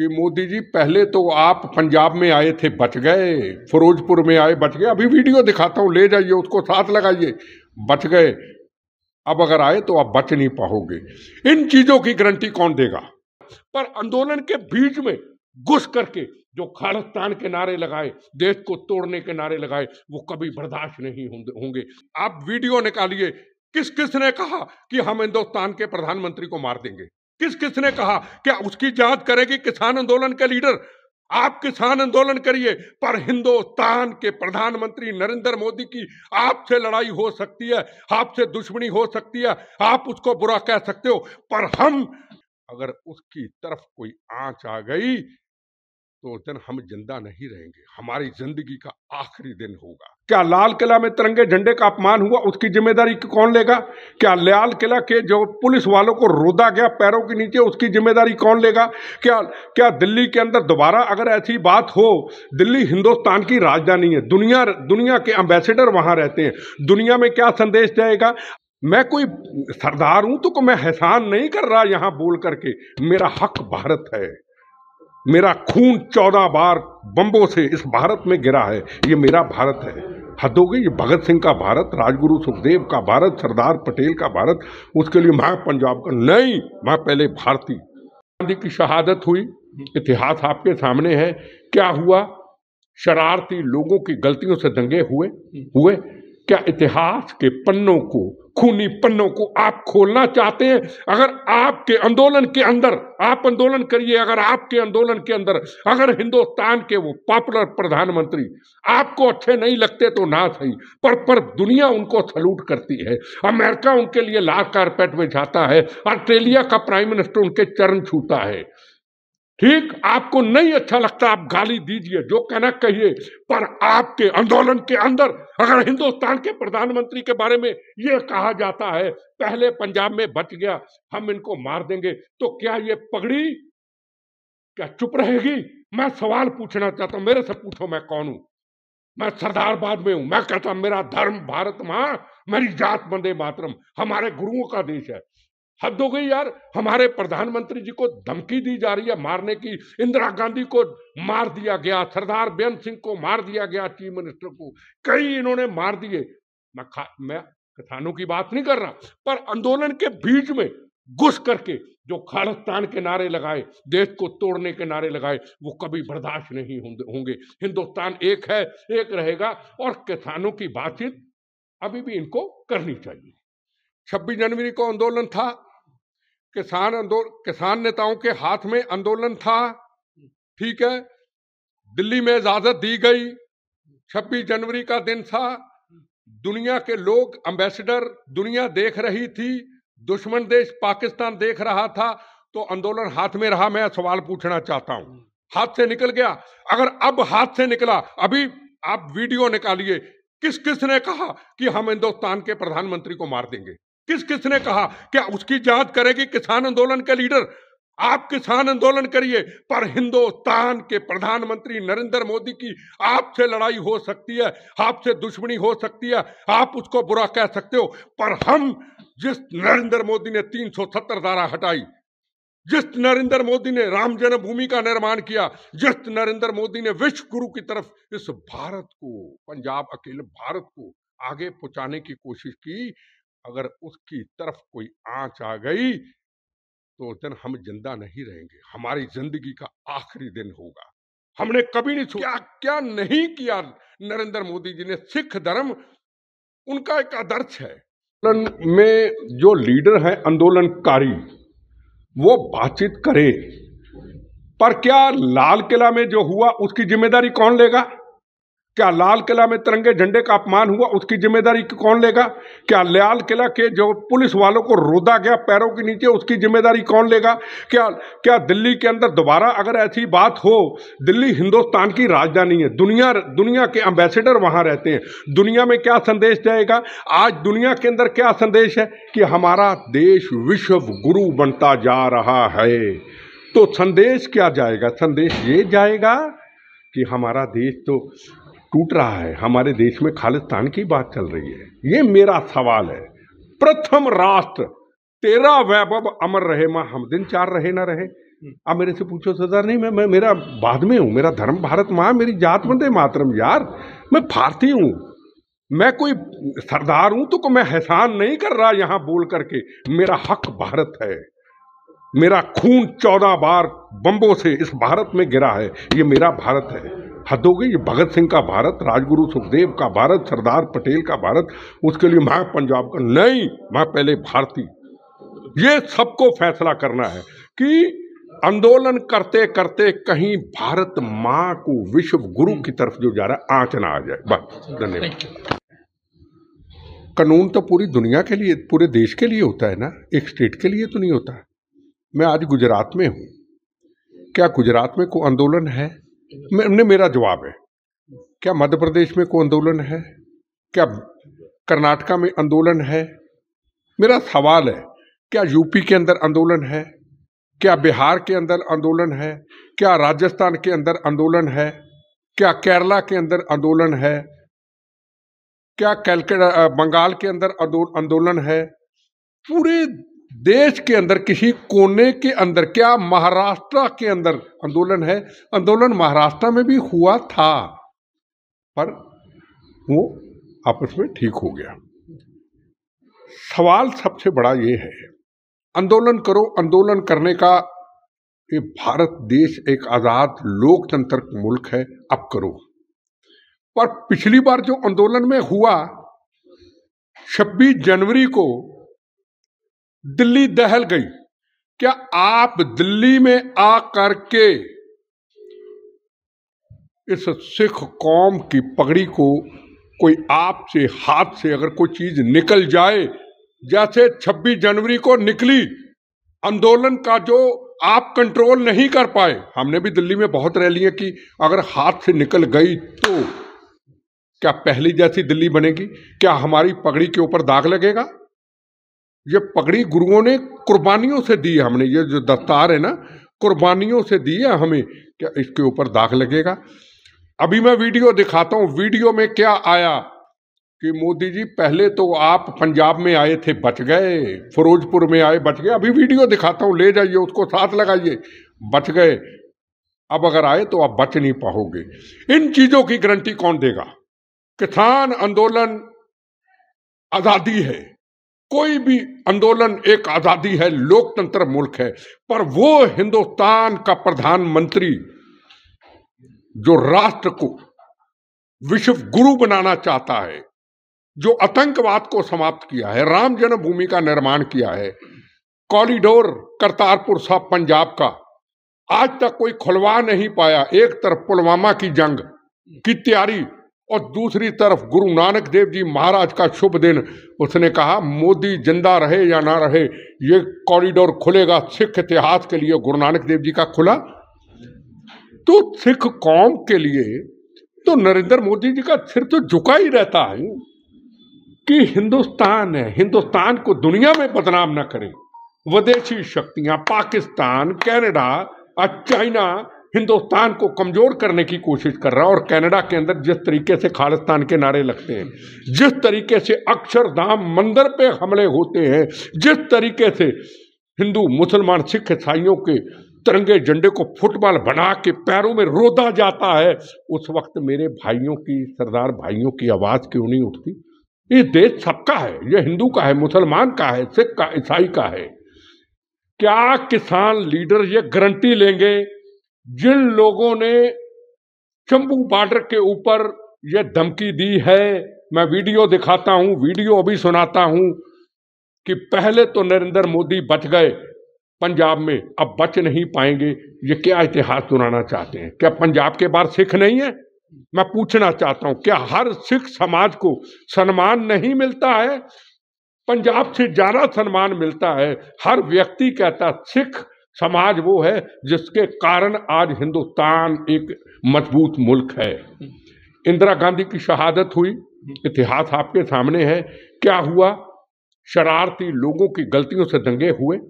कि मोदी जी पहले तो आप पंजाब में आए थे बच गए फिरोजपुर में आए बच गए अभी वीडियो दिखाता हूँ ले जाइए उसको साथ लगाइए बच गए अब अगर आए तो आप बच नहीं पाओगे इन चीजों की गारंटी कौन देगा पर आंदोलन के बीच में घुस करके जो खालिस्तान के नारे लगाए देश को तोड़ने के नारे लगाए वो कभी बर्दाश्त नहीं होंगे आप वीडियो निकालिए किस किस ने कहा कि हम हिंदुस्तान के प्रधानमंत्री को मार देंगे किस किसने कहा क्या उसकी जांच करेगी किसान आंदोलन के लीडर आप किसान आंदोलन करिए पर हिंदुस्तान के प्रधानमंत्री नरेंद्र मोदी की आपसे लड़ाई हो सकती है आपसे दुश्मनी हो सकती है आप उसको बुरा कह सकते हो पर हम अगर उसकी तरफ कोई आंच आ गई तो उस दिन हम जिंदा नहीं रहेंगे हमारी जिंदगी का आखिरी दिन होगा क्या लाल किला में तिरंगे झंडे का अपमान हुआ उसकी जिम्मेदारी कौन लेगा क्या लाल किला के जो पुलिस वालों को रोदा गया पैरों के नीचे उसकी जिम्मेदारी कौन लेगा क्या क्या दिल्ली के अंदर दोबारा अगर ऐसी बात हो दिल्ली हिंदुस्तान की राजधानी है दुनिया दुनिया के एम्बेसडर वहां रहते हैं दुनिया में क्या संदेश जाएगा मैं कोई सरदार हूं तो को मैं एहसान नहीं कर रहा यहां बोल करके मेरा हक भारत है मेरा खून चौदह बार बम्बों से इस भारत में गिरा है ये मेरा भारत है हद हो गई ये भगत सिंह का भारत राजगुरु सुखदेव का भारत सरदार पटेल का भारत उसके लिए मैं पंजाब का नहीं मैं पहले भारतीय गांधी की शहादत हुई इतिहास आपके सामने है क्या हुआ शरारती लोगों की गलतियों से दंगे हुए हुए क्या इतिहास के पन्नों को खूनी पन्नों को आप खोलना चाहते हैं अगर आपके आंदोलन के अंदर आप आंदोलन करिए अगर आपके आंदोलन के अंदर अगर हिंदुस्तान के वो पॉपुलर प्रधानमंत्री आपको अच्छे नहीं लगते तो ना सही पर पर दुनिया उनको सल्यूट करती है अमेरिका उनके लिए लाल कारपेट में जाता है ऑस्ट्रेलिया का प्राइम मिनिस्टर उनके चरण छूता है ठीक आपको नहीं अच्छा लगता आप गाली दीजिए जो कहना कहिए पर आपके आंदोलन के अंदर अगर हिंदुस्तान के प्रधानमंत्री के बारे में यह कहा जाता है पहले पंजाब में बच गया हम इनको मार देंगे तो क्या ये पगड़ी क्या चुप रहेगी मैं सवाल पूछना चाहता हूं मेरे से पूछो मैं कौन हूं मैं सरदार बाद में हूं मैं कहता मेरा धर्म भारत मां मेरी जात बंदे मातरम हमारे गुरुओं का देश है हद हो गई यार हमारे प्रधानमंत्री जी को धमकी दी जा रही है मारने की इंदिरा गांधी को मार दिया गया सरदार बेन सिंह को मार दिया गया चीफ मिनिस्टर को कई इन्होंने मार दिए मैं खा मैं किसानों की बात नहीं कर रहा पर आंदोलन के बीच में घुस करके जो खालिस्तान के नारे लगाए देश को तोड़ने के नारे लगाए वो कभी बर्दाश्त नहीं होंगे हिंदुस्तान एक है एक रहेगा और किसानों की बातचीत अभी भी इनको करनी चाहिए छब्बीस जनवरी को आंदोलन था किसान आंदोलन किसान नेताओं के हाथ में आंदोलन था ठीक है दिल्ली में इजाजत दी गई छब्बीस जनवरी का दिन था दुनिया के लोग अम्बेसडर दुनिया देख रही थी दुश्मन देश पाकिस्तान देख रहा था तो आंदोलन हाथ में रहा मैं सवाल पूछना चाहता हूं हाथ से निकल गया अगर अब हाथ से निकला अभी आप वीडियो निकालिए किस किस ने कहा कि हम हिंदुस्तान के प्रधानमंत्री को मार देंगे किस किसने कहा क्या उसकी जांच करेगी किसान आंदोलन के लीडर आप किसान आंदोलन करिए पर हिंदुस्तान के प्रधानमंत्री नरेंद्र मोदी की आपसे लड़ाई हो सकती है आपसे दुश्मनी हो सकती है आप उसको बुरा कह सकते हो पर हम जिस नरेंद्र मोदी ने 370 धारा हटाई जिस नरेंद्र मोदी ने राम जन्मभूमि का निर्माण किया जिस नरेंद्र मोदी ने विश्व गुरु की तरफ इस भारत को पंजाब अकेले भारत को आगे पहुंचाने की कोशिश की अगर उसकी तरफ कोई आंच आ गई तो उस दिन हम जिंदा नहीं रहेंगे हमारी जिंदगी का आखिरी दिन होगा हमने कभी नहीं छुआ तो क्या नहीं किया नरेंद्र मोदी जी ने सिख धर्म उनका एक आदर्श है में हम्म। जो लीडर है आंदोलनकारी वो बातचीत करे पर क्या लाल किला में जो हुआ उसकी जिम्मेदारी कौन लेगा क्या लाल किला में तिरंगे झंडे का अपमान हुआ उसकी जिम्मेदारी कौन लेगा क्या लाल किला के जो पुलिस वालों को रोदा गया पैरों के नीचे उसकी जिम्मेदारी कौन लेगा क्या क्या दिल्ली के अंदर दोबारा अगर ऐसी बात हो दिल्ली हिंदुस्तान की राजधानी है दुनिया दुनिया के एम्बेसडर वहां रहते हैं दुनिया में क्या संदेश जाएगा आज दुनिया के अंदर क्या संदेश है कि हमारा देश विश्व गुरु बनता जा रहा है तो संदेश क्या जाएगा संदेश ये जाएगा कि हमारा देश तो टूट रहा है हमारे देश में खालिस्तान की बात चल रही है ये मेरा सवाल है प्रथम राष्ट्र तेरा वैभव अमर रहे माँ हम दिन चार रहे ना रहे अब हम्म। मेरे से पूछो सदा नहीं मैं, मैं मेरा बाद में हूँ मेरा धर्म भारत माँ मेरी जात बंदे मातरम यार मैं भारतीय हूँ मैं कोई सरदार हूं तो को मैं एहसान नहीं कर रहा यहां बोल करके मेरा हक भारत है मेरा खून चौदह बार बम्बों से इस भारत में गिरा है ये मेरा भारत है हद हो गई ये भगत सिंह का भारत राजगुरु सुखदेव का भारत सरदार पटेल का भारत उसके लिए मैं पंजाब का नहीं मैं पहले भारतीय ये सबको फैसला करना है कि आंदोलन करते करते कहीं भारत माँ को विश्व गुरु की तरफ जो जा रहा है आँच ना आ जाए बस धन्यवाद कानून तो पूरी दुनिया के लिए पूरे देश के लिए होता है ना एक स्टेट के लिए तो नहीं होता मैं आज गुजरात में हूँ क्या गुजरात में कोई आंदोलन है मैंने मेरा जवाब है क्या मध्य प्रदेश में कोई आंदोलन है क्या कर्नाटका में आंदोलन है मेरा सवाल है क्या यूपी के अंदर आंदोलन है क्या बिहार के अंदर आंदोलन है क्या राजस्थान के अंदर आंदोलन है क्या केरला के अंदर आंदोलन है क्या कैलकटा बंगाल के अंदर आंदोलन है पूरे देश के अंदर किसी कोने के अंदर क्या महाराष्ट्र के अंदर आंदोलन है आंदोलन महाराष्ट्र में भी हुआ था पर वो आपस में ठीक हो गया सवाल सबसे बड़ा ये है आंदोलन करो आंदोलन करने का ये भारत देश एक आजाद लोकतंत्र मुल्क है अब करो पर पिछली बार जो आंदोलन में हुआ 26 जनवरी को दिल्ली दहल गई क्या आप दिल्ली में आ करके इस सिख कौम की पगड़ी को कोई आपसे हाथ से अगर कोई चीज निकल जाए जैसे 26 जनवरी को निकली आंदोलन का जो आप कंट्रोल नहीं कर पाए हमने भी दिल्ली में बहुत रैलियां की अगर हाथ से निकल गई तो क्या पहली जैसी दिल्ली बनेगी क्या हमारी पगड़ी के ऊपर दाग लगेगा ये पगड़ी गुरुओं ने कुर्बानियों से दी हमने ये जो दस्तार है ना कुर्बानियों से दी है हमें क्या इसके ऊपर दाग लगेगा अभी मैं वीडियो दिखाता हूँ वीडियो में क्या आया कि मोदी जी पहले तो आप पंजाब में आए थे बच गए फिरोजपुर में आए बच गए अभी वीडियो दिखाता हूँ ले जाइए उसको साथ लगाइए बच गए अब अगर आए तो आप बच नहीं पाओगे इन चीजों की गारंटी कौन देगा किसान आंदोलन आजादी है कोई भी आंदोलन एक आजादी है लोकतंत्र मुल्क है पर वो हिंदुस्तान का प्रधानमंत्री जो राष्ट्र को विश्व गुरु बनाना चाहता है जो आतंकवाद को समाप्त किया है राम जन्मभूमि का निर्माण किया है कॉरिडोर करतारपुर साहब पंजाब का आज तक कोई खुलवा नहीं पाया एक तरफ पुलवामा की जंग की तैयारी और दूसरी तरफ गुरु नानक देव जी महाराज का शुभ दिन उसने कहा मोदी जिंदा रहे या ना रहे ये कॉरिडोर खुलेगा सिख इतिहास के लिए गुरु नानक देव जी का खुला तो सिख कौम के लिए तो नरेंद्र मोदी जी का सिर तो झुका ही रहता है कि हिंदुस्तान है हिंदुस्तान को दुनिया में बदनाम ना करें विदेशी शक्तियां पाकिस्तान कनाडा और चाइना हिंदुस्तान को कमज़ोर करने की कोशिश कर रहा है और कनाडा के अंदर जिस तरीके से खालिस्तान के नारे लगते हैं जिस तरीके से अक्षरधाम मंदिर पे हमले होते हैं जिस तरीके से हिंदू मुसलमान सिख ईसाइयों के तिरंगे झंडे को फुटबॉल बना के पैरों में रोदा जाता है उस वक्त मेरे भाइयों की सरदार भाइयों की आवाज़ क्यों नहीं उठती ये देश सबका है ये हिंदू का है मुसलमान का है सिख का ईसाई का है क्या किसान लीडर ये गारंटी लेंगे जिन लोगों ने चंबू बॉर्डर के ऊपर यह धमकी दी है मैं वीडियो दिखाता हूं वीडियो अभी सुनाता हूं कि पहले तो नरेंद्र मोदी बच गए पंजाब में अब बच नहीं पाएंगे ये क्या इतिहास सुनाना चाहते हैं क्या पंजाब के बाहर सिख नहीं है मैं पूछना चाहता हूं क्या हर सिख समाज को सम्मान नहीं मिलता है पंजाब से ज्यादा सम्मान मिलता है हर व्यक्ति कहता सिख समाज वो है जिसके कारण आज हिंदुस्तान एक मजबूत मुल्क है इंदिरा गांधी की शहादत हुई इतिहास आपके सामने है क्या हुआ शरारती लोगों की गलतियों से दंगे हुए